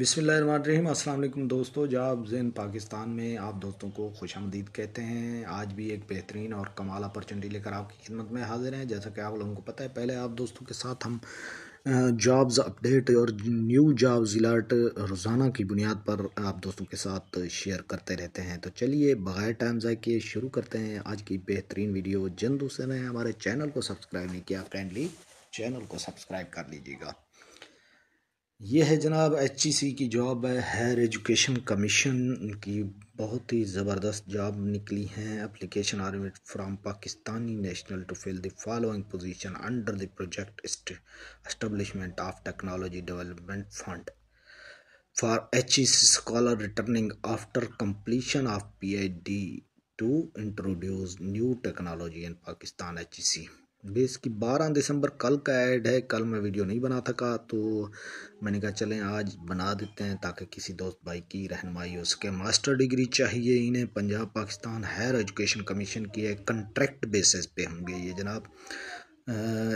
बिसमीम अल्लाम दोस्तों जाब जैन पाकिस्तान में आप दोस्तों को खुश आमदीद कहते हैं आज भी एक बेहतरीन और कमाल अपॉर्चुनिटी लेकर आपकी खिदमत में हाजिर हैं जैसा कि आप लोगों को पता है पहले आप दोस्तों के साथ हम जॉब्स अपडेट और न्यू जॉब्स अलर्ट रोज़ाना की बुनियाद पर आप दोस्तों के साथ शेयर करते रहते हैं तो चलिए बग़ैर टाइम जाए के शुरू करते हैं आज की बेहतरीन वीडियो जिन दूसरे ने हमारे चैनल को सब्सक्राइब नहीं किया काइंडली चैनल को सब्सक्राइब कर लीजिएगा यह है जनाब एच सी की जॉब है हायर एजुकेशन कमीशन की बहुत ही ज़बरदस्त जॉब निकली हैं application are made from Pakistani national to fill the following position under the project establishment of technology development fund for H scholar returning after completion of P D to introduce new technology in Pakistan H E C base की 12 दिसंबर कल का add है कल मैं video नहीं बना थका तो मैंने कहा चलें आज बना देते हैं ताकि किसी दोस्त भाई की रहनमाई हो सके मास्टर डिग्री चाहिए इन्हें Punjab Pakistan higher education commission की है कंट्रैक्ट बेसिस पे होंगे ये जनाब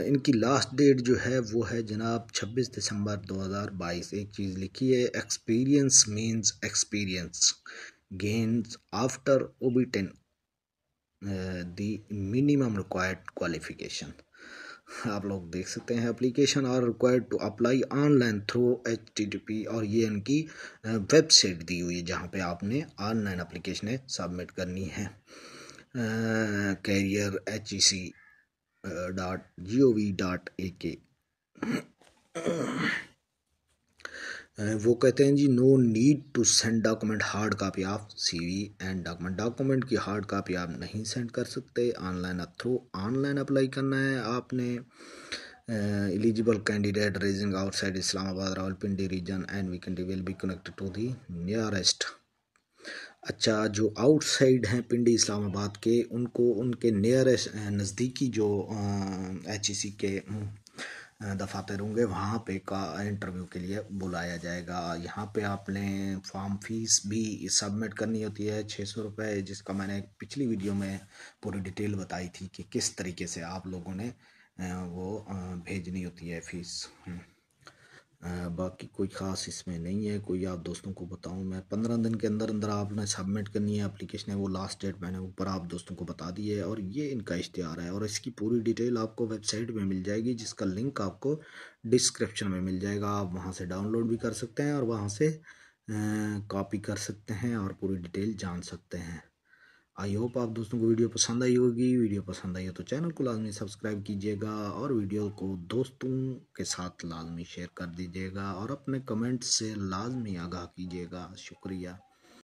इनकी लास्ट डेट जो है वो है जनाब 26 दिसंबर 2022 एक चीज़ लिखी है experience means experience gains after obtain the minimum required qualification आप लोग देख सकते हैं application are required to apply online through H T T P और ये इनकी वेबसाइट दी हुई है जहाँ पे आपने ऑनलाइन अप्लीकेशन सबमिट करनी है career H E C dot G O V dot A K वो कहते हैं जी no need to send document hard copy आप सीवी एंड डॉक्यूमेंट डॉक्यूमेंट की हार्ड कापी आप नहीं सेंड कर सकते ऑनलाइन थ्रू ऑनलाइन अप्लाई करना है आपने eligible candidate residing outside Islamabad Rawalpindi region and we can will be connected to the nearest अच्छा जो आउटसाइड हैं पिंडी इस्लामाबाद के उनको उनके नियरेस्ट नज़दीकी जो एच के दफ़ातर होंगे वहाँ पे का इंटरव्यू के लिए बुलाया जाएगा यहाँ पे आपने फॉर्म फीस भी सबमिट करनी होती है छः सौ रुपये जिसका मैंने पिछली वीडियो में पूरी डिटेल बताई थी कि किस तरीके से आप लोगों ने वो भेजनी होती है फीस बाकी कोई ख़ास इसमें नहीं है कोई आप दोस्तों को बताऊं मैं पंद्रह दिन के अंदर अंदर आपने सबमिट करनी है एप्लीकेशन है वो लास्ट डेट मैंने ऊपर आप दोस्तों को बता दी है और ये इनका इश्तहार है और इसकी पूरी डिटेल आपको वेबसाइट में मिल जाएगी जिसका लिंक आपको डिस्क्रिप्शन में मिल जाएगा आप वहाँ से डाउनलोड भी कर सकते हैं और वहाँ से कॉपी कर सकते हैं और पूरी डिटेल जान सकते हैं आई होप आप दोस्तों को वीडियो पसंद आई होगी वीडियो पसंद आई हो तो चैनल को लाजमी सब्सक्राइब कीजिएगा और वीडियो को दोस्तों के साथ लाजमी शेयर कर दीजिएगा और अपने कमेंट से लाजमी आगाह कीजिएगा शुक्रिया